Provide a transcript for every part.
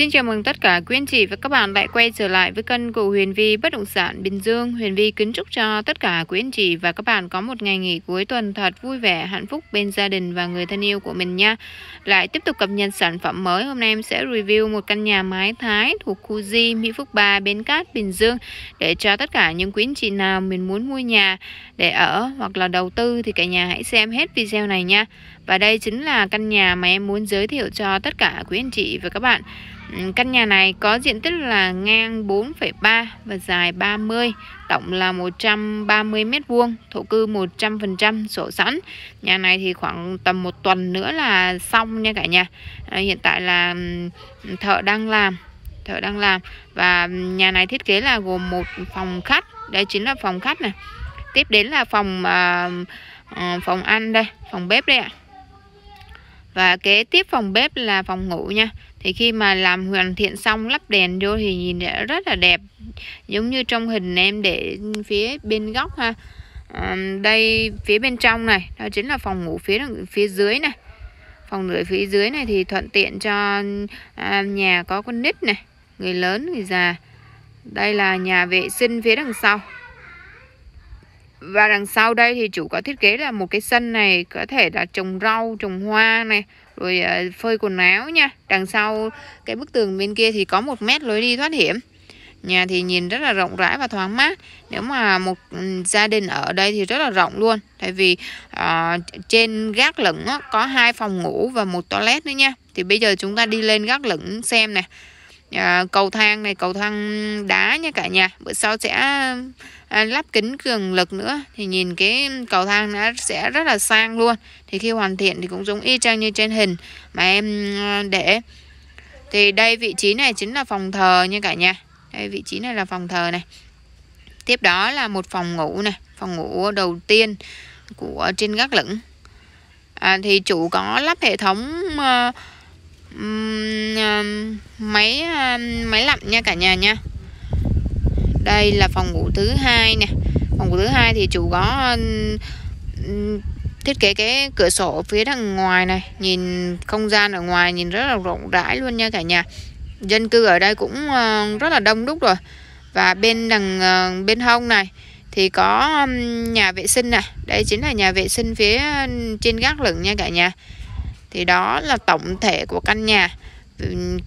Xin chào mừng tất cả quý anh chị và các bạn lại quay trở lại với kênh của Huyền Vi Bất Động Sản Bình Dương. Huyền Vi kính chúc cho tất cả quý anh chị và các bạn có một ngày nghỉ cuối tuần thật vui vẻ, hạnh phúc bên gia đình và người thân yêu của mình nha. Lại tiếp tục cập nhật sản phẩm mới, hôm nay em sẽ review một căn nhà mái Thái thuộc khu Di Mỹ Phước 3 Bến Cát Bình Dương để cho tất cả những quý anh chị nào mình muốn mua nhà để ở hoặc là đầu tư thì cả nhà hãy xem hết video này nha. Và đây chính là căn nhà mà em muốn giới thiệu cho tất cả quý anh chị và các bạn. Căn nhà này có diện tích là ngang 4,3 và dài 30, tổng là 130 m2, thổ cư 100% sổ sẵn. Nhà này thì khoảng tầm một tuần nữa là xong nha cả nhà. À, hiện tại là thợ đang làm, thợ đang làm và nhà này thiết kế là gồm một phòng khách, đây chính là phòng khách này. Tiếp đến là phòng à, ờ, phòng ăn đây, phòng bếp đây ạ. À và kế tiếp phòng bếp là phòng ngủ nha thì khi mà làm hoàn thiện xong lắp đèn vô thì nhìn rất là đẹp giống như trong hình em để phía bên góc ha à, đây phía bên trong này đó chính là phòng ngủ phía phía dưới này phòng ngủ phía dưới này thì thuận tiện cho à, nhà có con nít này người lớn người già đây là nhà vệ sinh phía đằng sau và đằng sau đây thì chủ có thiết kế là một cái sân này có thể là trồng rau trồng hoa này rồi ờ, phơi quần áo nha đằng sau cái bức tường bên kia thì có một mét lối đi thoát hiểm nhà thì nhìn rất là rộng rãi và thoáng mát nếu mà một ừ, gia đình ở đây thì rất là rộng luôn tại vì uh, trên gác lửng có hai phòng ngủ và một toilet nữa nha thì bây giờ chúng ta đi lên gác lửng xem này à, cầu thang này cầu thang đá nha cả nhà bữa sau sẽ à, lắp kính cường lực nữa thì nhìn cái cầu thang nó sẽ rất là sang luôn thì khi hoàn thiện thì cũng giống y chang như trên hình mà em à, để thì đây vị trí này chính là phòng thờ nha cả nhà đây vị trí này là phòng thờ này tiếp đó là một phòng ngủ này phòng ngủ đầu tiên của trên gác lửng à, thì chủ có lắp hệ thống uh, um, máy ờ, máy lạnh nha cả nhà nha đây là phòng ngủ thứ hai nè phòng ngủ thứ hai thì chủ có thiết kế cái cửa sổ phía đằng ngoài này nhìn không gian ở ngoài nhìn rất là rộng rãi luôn nha cả nhà dân cư ở đây cũng ờ, rất là đông đúc rồi và bên đằng ờ, bên hông này thì có nhà vệ sinh nè đây chính là nhà vệ sinh phía trên gác lửng nha cả nhà thì đó là tổng thể của căn nhà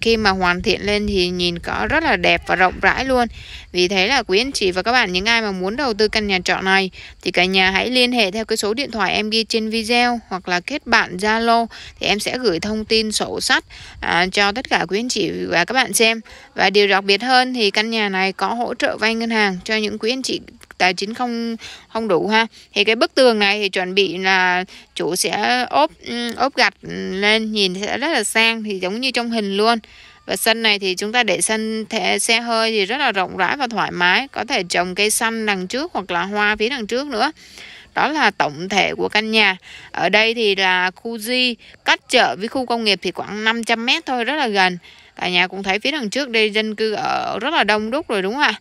khi mà hoàn thiện lên thì nhìn có rất là đẹp và rộng rãi luôn vì thế là quý anh chị và các bạn những ai mà muốn đầu tư căn nhà trọ này thì cả nhà hãy liên hệ theo cái số điện thoại em ghi trên video hoặc là kết bạn Zalo thì em sẽ gửi thông tin sổ sách à, cho tất cả quý anh chị và các bạn xem và điều đặc biệt hơn thì căn nhà này có hỗ trợ vay ngân hàng cho những quý anh chị mức tài chính không không đủ ha thì cái bức tường này thì chuẩn bị là chủ sẽ ốp ừ, ốp gạch lên nhìn sẽ rất là sang thì giống như trong hình luôn và sân này thì chúng ta để sân thẻ xe hơi thì rất là rộng rãi và thoải mái có thể trồng cây xanh đằng trước hoặc là hoa phía đằng trước nữa đó là tổng thể của căn nhà ở đây thì là khu di cách chợ với khu công nghiệp thì khoảng 500 mét thôi rất là gần cả nhà cũng thấy phía đằng trước đây dân cư ở rất là đông đúc rồi đúng không ạ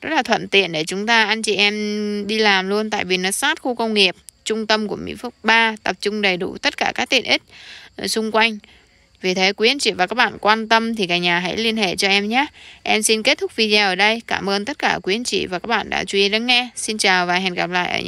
rất là thuận tiện để chúng ta anh chị em đi làm luôn tại vì nó sát khu công nghiệp trung tâm của Mỹ Phước 3 tập trung đầy đủ tất cả các tiện ích ờ, xung quanh vì thế quý anh chị và các bạn quan tâm thì cả nhà hãy liên hệ cho em nhé. Em xin kết thúc video ở đây. Cảm ơn tất cả quý anh chị và các bạn đã chú ý lắng nghe. Xin chào và hẹn gặp lại ở những